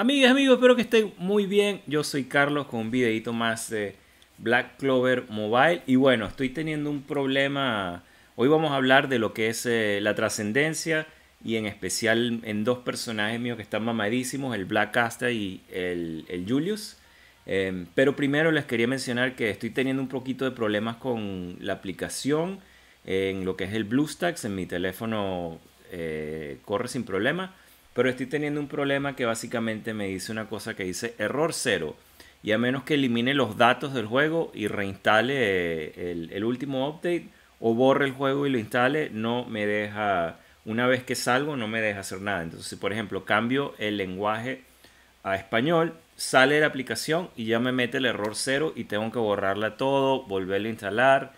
Amigas, amigos, espero que estén muy bien. Yo soy Carlos con un videito más de Black Clover Mobile. Y bueno, estoy teniendo un problema. Hoy vamos a hablar de lo que es eh, la trascendencia y en especial en dos personajes míos que están mamadísimos, el Black Asta y el, Julius. Em, pero primero les quería mencionar que estoy teniendo un poquito de problemas con la aplicación en lo que es el BlueStacks. En mi teléfono eh, corre sin problema pero estoy teniendo un problema que básicamente me dice una cosa que dice error cero. Y a menos que elimine los datos del juego y reinstale eh, el, último update o borre el juego y lo instale, no me deja, una vez que salgo, no me deja hacer nada. Entonces, si por ejemplo cambio el lenguaje a español, sale la aplicación y ya me mete el error cero y tengo que borrarla todo, volverla a instalar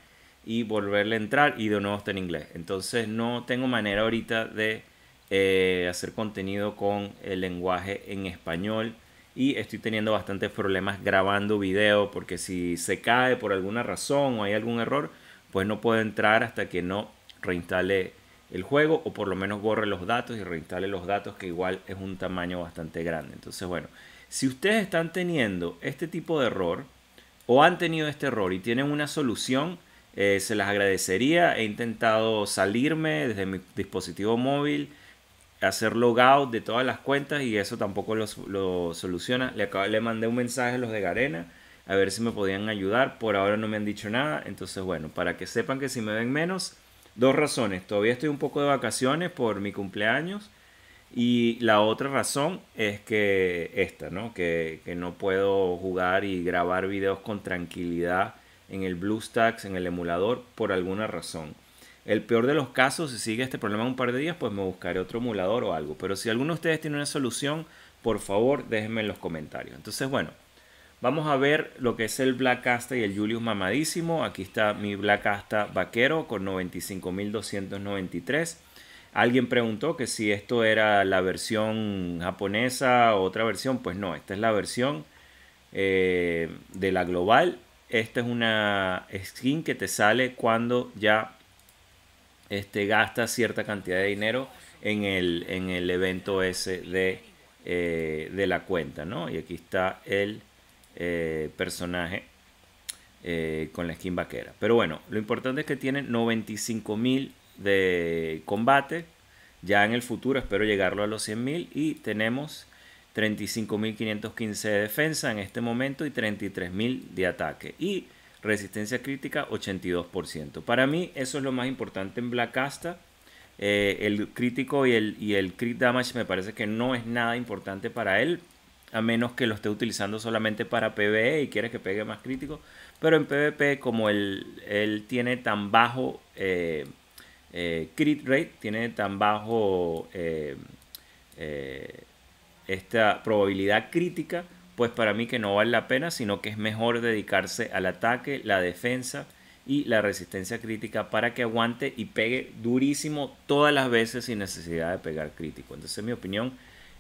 y volverle a entrar y de nuevo está en inglés. Entonces no tengo manera ahorita de eh, hacer contenido con el lenguaje en español y estoy teniendo bastantes problemas grabando video porque si se cae por alguna razón o hay algún error, pues no puedo entrar hasta que no reinstale el juego o por lo menos borre los datos y reinstale los datos que igual es un tamaño bastante grande. Entonces, bueno, si ustedes están teniendo este tipo de error o han tenido este error y tienen una solución, eh, se las agradecería. He intentado salirme desde mi dispositivo móvil hacer logout de todas las cuentas y eso tampoco lo, soluciona. Le, mandé un mensaje a los de Garena a ver si me podían ayudar. Por ahora no me han dicho nada. Entonces, bueno, para que sepan que si me ven menos, dos razones. Todavía estoy un poco de vacaciones por mi cumpleaños. Y la otra razón es que esta, ¿no? Que, que no puedo jugar y grabar videos con tranquilidad en el BlueStacks, en el emulador, por alguna razón. El peor de los casos, si sigue este problema un par de días, pues me buscaré otro emulador o algo. Pero si alguno de ustedes tiene una solución, por favor déjenme en los comentarios. Entonces, bueno, vamos a ver lo que es el Black Asta y el Julius mamadísimo. Aquí está mi Black Asta vaquero con 95.293. Alguien preguntó que si esto era la versión japonesa o otra versión. Pues no, esta es la versión eh, de la global. Esta es una skin que te sale cuando ya este, gasta cierta cantidad de dinero en el, en el evento ese de, eh, la cuenta, Y aquí está el eh, personaje eh, con la skin vaquera. Pero bueno, lo importante es que tiene 95.000 de combate. Ya en el futuro espero llegarlo a los 100.000 y tenemos 35.515 de defensa en este momento y 33.000 de ataque. Y Resistencia crítica 82%. Para mí eso es lo más importante en Black Asta. Eh, el crítico y el, y el crit damage me parece que no es nada importante para él. A menos que lo esté utilizando solamente para PvE y quieres que pegue más crítico. Pero en PvP como él, tiene tan bajo eh, eh, crit rate, tiene tan bajo esta probabilidad crítica pues para mí que no vale la pena, sino que es mejor dedicarse al ataque, la defensa y la resistencia crítica para que aguante y pegue durísimo todas las veces sin necesidad de pegar crítico. Entonces, en mi opinión,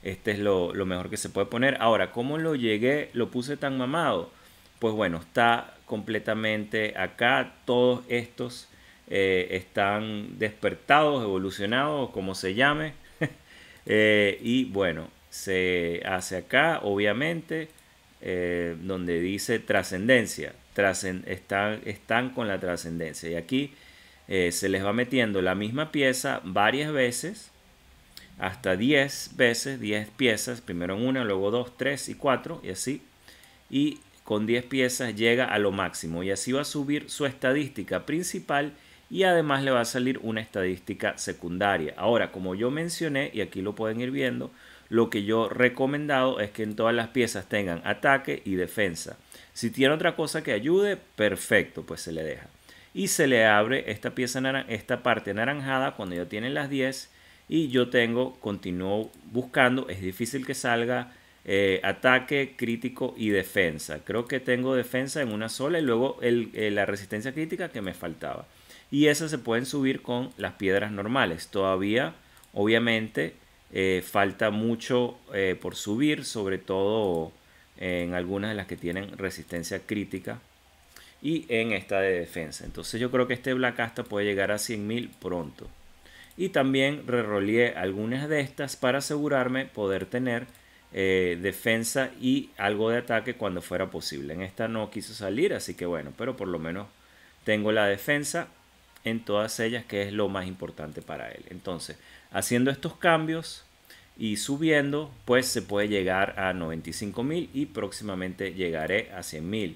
este es lo, mejor que se puede poner. Ahora, ¿cómo lo llegué? ¿Lo puse tan mamado? Pues bueno, está completamente acá. Todos estos eh, están despertados, evolucionados, como se llame. Eh, y bueno, se hace acá, obviamente, eh, donde dice trascendencia. están, están, con la trascendencia. Y aquí eh, se les va metiendo la misma pieza varias veces, hasta 10 veces, 10 piezas, primero en una, luego dos, tres y cuatro, y así. Y con 10 piezas llega a lo máximo. Y así va a subir su estadística principal y además le va a salir una estadística secundaria. Ahora, como yo mencioné, y aquí lo pueden ir viendo, lo que yo recomendado es que en todas las piezas tengan ataque y defensa. Si tiene otra cosa que ayude, perfecto, pues se le deja. Y se le abre esta, pieza esta parte anaranjada cuando ya tienen las 10 y yo tengo, continúo buscando, es difícil que salga eh, ataque, crítico y defensa. Creo que tengo defensa en una sola y luego eh, la resistencia crítica que me faltaba. Y esas se pueden subir con las piedras normales. Todavía, obviamente, eh, falta mucho eh, por subir, sobre todo en algunas de las que tienen resistencia crítica y en esta de defensa. Entonces yo creo que este Black Asta puede llegar a 100.000 pronto. Y también reroleé algunas de estas para asegurarme poder tener eh, defensa y algo de ataque cuando fuera posible. En esta no quiso salir, así que bueno, pero por lo menos tengo la defensa en todas ellas, que es lo más importante para él. Entonces, haciendo estos cambios y subiendo, pues se puede llegar a 95.000 y próximamente llegaré a 100.000.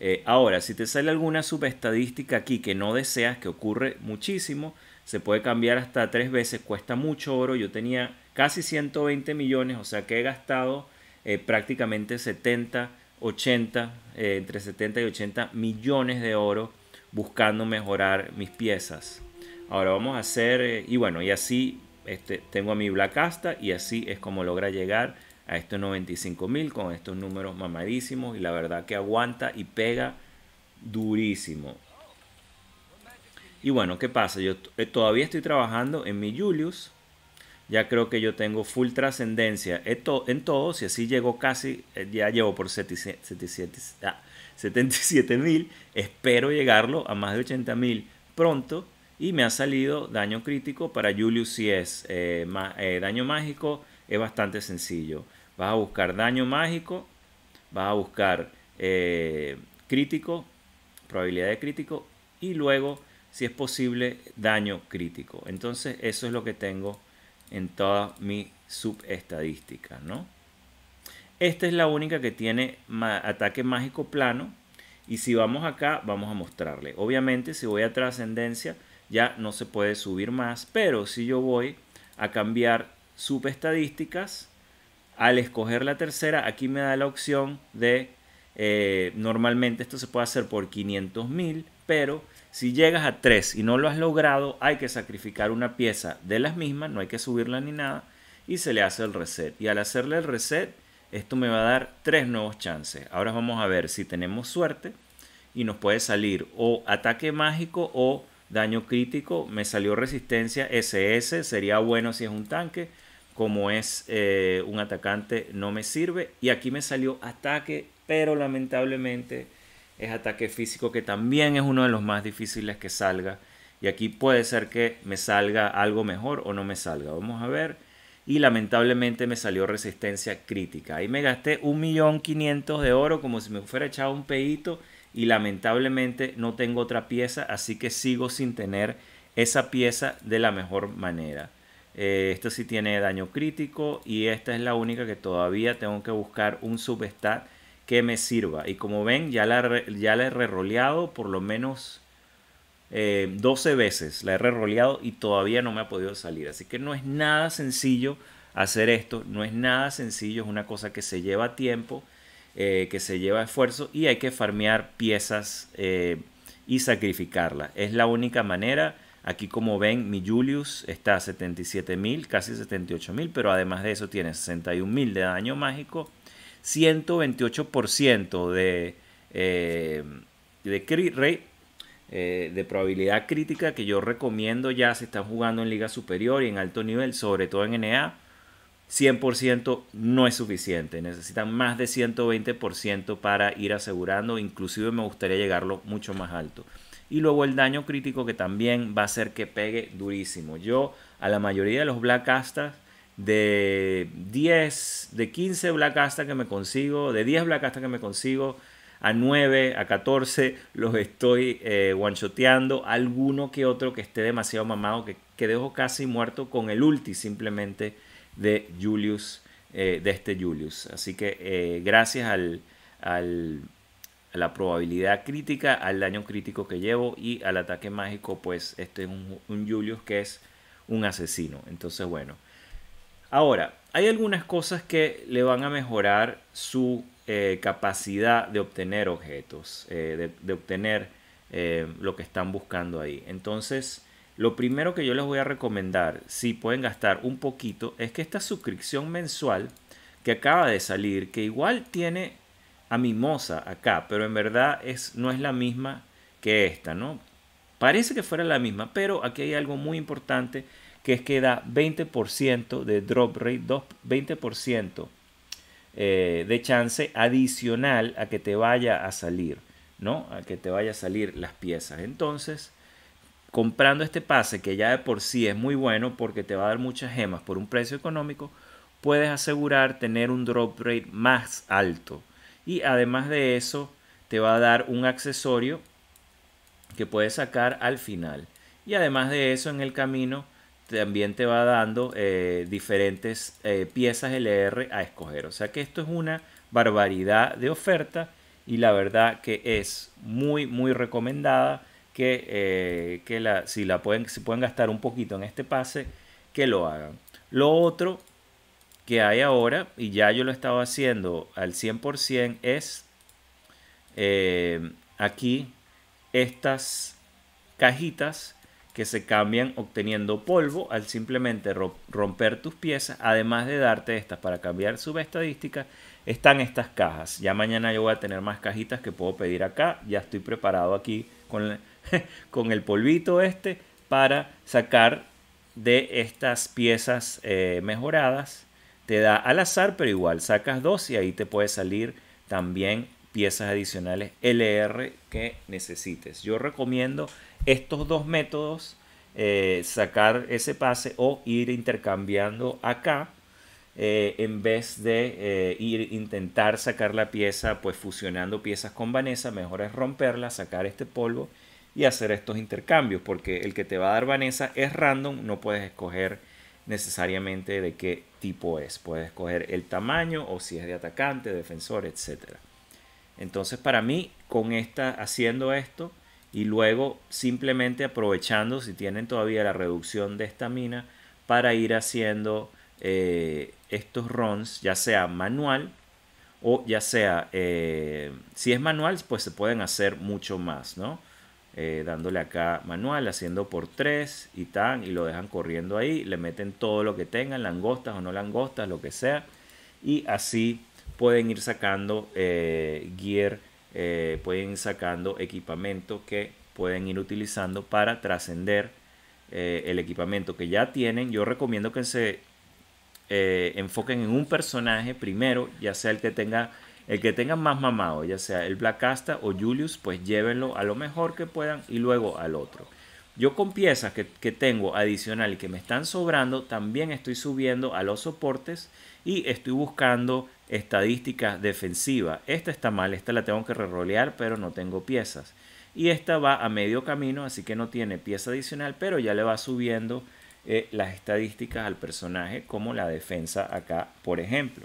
Eh, ahora, si te sale alguna subestadística aquí que no deseas, que ocurre muchísimo, se puede cambiar hasta tres veces, cuesta mucho oro. Yo tenía casi 120 millones, o sea que he gastado eh, prácticamente 70, 80, eh, entre 70 y 80 millones de oro buscando mejorar mis piezas. Ahora vamos a hacer, eh, y bueno, y así este, tengo a mi Blackasta y así es como logra llegar a estos 95.000 con estos números mamadísimos y la verdad que aguanta y pega durísimo. Y bueno, ¿qué pasa? Yo eh, todavía estoy trabajando en mi Julius ya creo que yo tengo full trascendencia en, todo, si así llego casi, eh, ya llevo por 77 ah, mil, espero llegarlo a más de 80.000 pronto y me ha salido daño crítico para Julius si es eh, eh, daño mágico es bastante sencillo, vas a buscar daño mágico, vas a buscar crítico, probabilidad de crítico y luego si es posible daño crítico, entonces eso es lo que tengo en toda mi subestadística, ¿no? Esta es la única que tiene ataque mágico plano. Y si vamos acá, vamos a mostrarle. Obviamente, si voy a trascendencia, ya no se puede subir más. Pero si yo voy a cambiar subestadísticas, al escoger la tercera, aquí me da la opción de... Eh, normalmente esto se puede hacer por 500.000, mil, pero si llegas a 3 y no lo has logrado, hay que sacrificar una pieza de las mismas, no hay que subirla ni nada, y se le hace el reset. Y al hacerle el reset, esto me va a dar tres nuevos chances. Ahora vamos a ver si tenemos suerte y nos puede salir o ataque mágico o daño crítico. Me salió resistencia SS, sería bueno si es un tanque. Como es eh, un atacante, no me sirve. Y aquí me salió ataque, pero lamentablemente es ataque físico, que también es uno de los más difíciles que salga. Y aquí puede ser que me salga algo mejor o no me salga. Vamos a ver. Y lamentablemente me salió resistencia crítica. Ahí me gasté 1.500.000 de oro como si me fuera echado un pedito. Y lamentablemente no tengo otra pieza, así que sigo sin tener esa pieza de la mejor manera. Eh, esto sí tiene daño crítico y esta es la única que todavía tengo que buscar un subestat que me sirva. Y como ven, ya la, ya la he reroleado por lo menos 12 eh, veces. La he reroleado y todavía no me ha podido salir. Así que no es nada sencillo hacer esto. No es nada sencillo. Es una cosa que se lleva tiempo, eh, que se lleva esfuerzo y hay que farmear piezas eh, y sacrificarla. Es la única manera. Aquí como ven, mi Julius está a 77.000, casi 78.000, pero además de eso tiene 61.000 de daño mágico 128% de, eh, de eh, de probabilidad crítica que yo recomiendo ya se están jugando en liga superior y en alto nivel, sobre todo en NA. 100% no es suficiente, necesitan más de 120% para ir asegurando, inclusive me gustaría llegarlo mucho más alto. Y luego el daño crítico que también va a hacer que pegue durísimo. Yo a la mayoría de los Black Astas de 10, de 15 Black que me consigo, de 10 Black que me consigo, a 9, a 14 los estoy eh, guanchoteando, alguno que otro que esté demasiado mamado, que, dejo casi muerto con el ulti simplemente de Julius, eh, de este Julius. Así que eh, gracias al, a la probabilidad crítica, al daño crítico que llevo y al ataque mágico, pues este es un Julius que es un asesino. Entonces, bueno. Ahora, hay algunas cosas que le van a mejorar su eh, capacidad de obtener objetos, eh, de, obtener eh, lo que están buscando ahí. Entonces, lo primero que yo les voy a recomendar, si pueden gastar un poquito, es que esta suscripción mensual que acaba de salir, que igual tiene a Mimosa acá, pero en verdad es, no es la misma que esta, ¿no? Parece que fuera la misma, pero aquí hay algo muy importante que es que da 20% de drop rate, 20% eh, de chance adicional a que te vaya a salir, ¿no? A que te vaya a salir las piezas. Entonces, comprando este pase que ya de por sí es muy bueno porque te va a dar muchas gemas por un precio económico, puedes asegurar tener un drop rate más alto. Y además de eso, te va a dar un accesorio que puedes sacar al final. Y además de eso, en el camino también este te va dando eh, diferentes eh, piezas LR a escoger. O sea que esto es una barbaridad de oferta y la verdad que es muy, muy recomendada eh, que, la, si, la pueden, si pueden gastar un poquito en este pase, que lo hagan. Lo otro que hay ahora, y ya yo lo he estado haciendo al 100%, es aquí estas cajitas que se cambian obteniendo polvo al simplemente romper tus piezas, además de darte estas para cambiar su estadística, están estas cajas. Ya mañana yo voy a tener más cajitas que puedo pedir acá, ya estoy preparado aquí con, con el polvito este para sacar de estas piezas eh, mejoradas. Te da al azar, pero igual sacas dos y ahí te puede salir también piezas adicionales LR que necesites. Yo recomiendo estos dos métodos, eh, sacar ese pase o ir intercambiando acá. Eh, en vez de eh, ir intentar sacar la pieza, pues fusionando piezas con Vanessa, mejor es romperla, sacar este polvo y hacer estos intercambios, porque el que te va a dar Vanessa es random, no puedes escoger necesariamente de qué tipo es, puedes escoger el tamaño o si es de atacante, defensor, etcétera. Entonces para mí, con esta, haciendo esto y luego simplemente aprovechando si tienen todavía la reducción de estamina para ir haciendo eh, estos runs, ya sea manual o ya sea, eh, si es manual, pues se pueden hacer mucho más, ¿no? Eh, dándole acá manual, haciendo por tres y tan, y lo dejan corriendo ahí, le meten todo lo que tengan, langostas o no langostas, lo que sea, y así pueden ir sacando eh, gear, eh, pueden ir sacando equipamiento que pueden ir utilizando para trascender eh, el equipamiento que ya tienen. Yo recomiendo que se enfoquen en un personaje primero, ya sea el que tenga el que tenga más mamado, ya sea el Black Casta o Julius, pues llévenlo a lo mejor que puedan y luego al otro. Yo con piezas que, tengo adicional y que me están sobrando, también estoy subiendo a los soportes y estoy buscando estadísticas defensivas. Esta está mal, esta la tengo que rerolear, pero no tengo piezas. Y esta va a medio camino, así que no tiene pieza adicional, pero ya le va subiendo eh, las estadísticas al personaje, como la defensa acá, por ejemplo.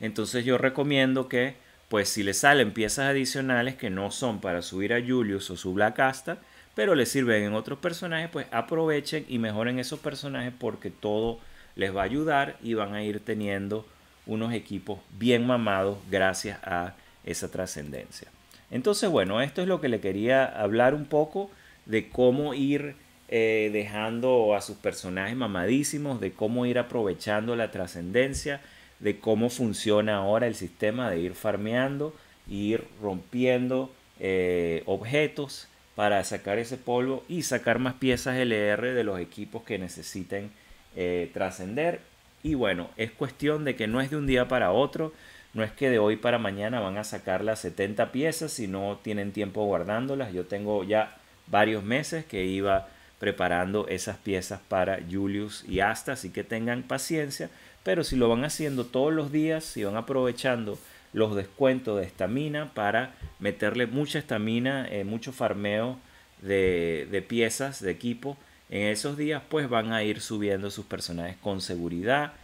Entonces yo recomiendo que, pues si le salen piezas adicionales que no son para subir a Julius o su Black Casta pero les sirven en otros personajes, pues aprovechen y mejoren esos personajes porque todo les va a ayudar y van a ir teniendo unos equipos bien mamados gracias a esa trascendencia. Entonces, bueno, esto es lo que le quería hablar un poco de cómo ir eh, dejando a sus personajes mamadísimos, de cómo ir aprovechando la trascendencia, de cómo funciona ahora el sistema de ir farmeando, ir rompiendo eh, objetos para sacar ese polvo y sacar más piezas LR de los equipos que necesiten eh, trascender. Y bueno, es cuestión de que no es de un día para otro, no es que de hoy para mañana van a sacar las 70 piezas si no tienen tiempo guardándolas. Yo tengo ya varios meses que iba preparando esas piezas para Julius y hasta, así que tengan paciencia, pero si lo van haciendo todos los días, si van aprovechando los descuentos de estamina para meterle mucha estamina, eh, mucho farmeo de, de, piezas, de equipo. En esos días pues van a ir subiendo sus personajes con seguridad,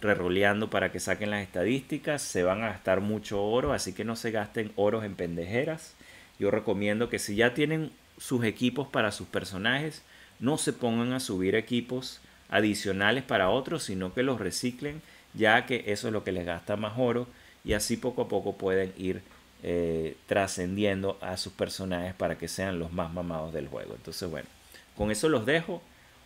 reroleando para que saquen las estadísticas, se van a gastar mucho oro, así que no se gasten oros en pendejeras. Yo recomiendo que si ya tienen sus equipos para sus personajes, no se pongan a subir equipos adicionales para otros, sino que los reciclen, ya que eso es lo que les gasta más oro y así poco a poco pueden ir eh, trascendiendo a sus personajes para que sean los más mamados del juego. Entonces, bueno, con eso los dejo.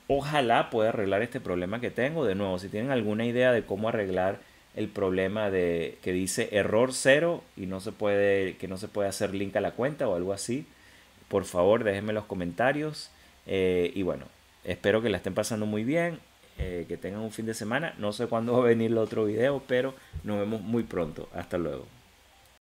Ojalá pueda arreglar este problema que tengo. De nuevo, si tienen alguna idea de cómo arreglar el problema de que dice error cero y no se puede que no se puede hacer link a la cuenta o algo así, por favor déjenme los comentarios eh, y bueno, espero que la estén pasando muy bien. Eh, que tengan un fin de semana. No sé cuándo va a venir el otro video, pero nos vemos muy pronto. Hasta luego.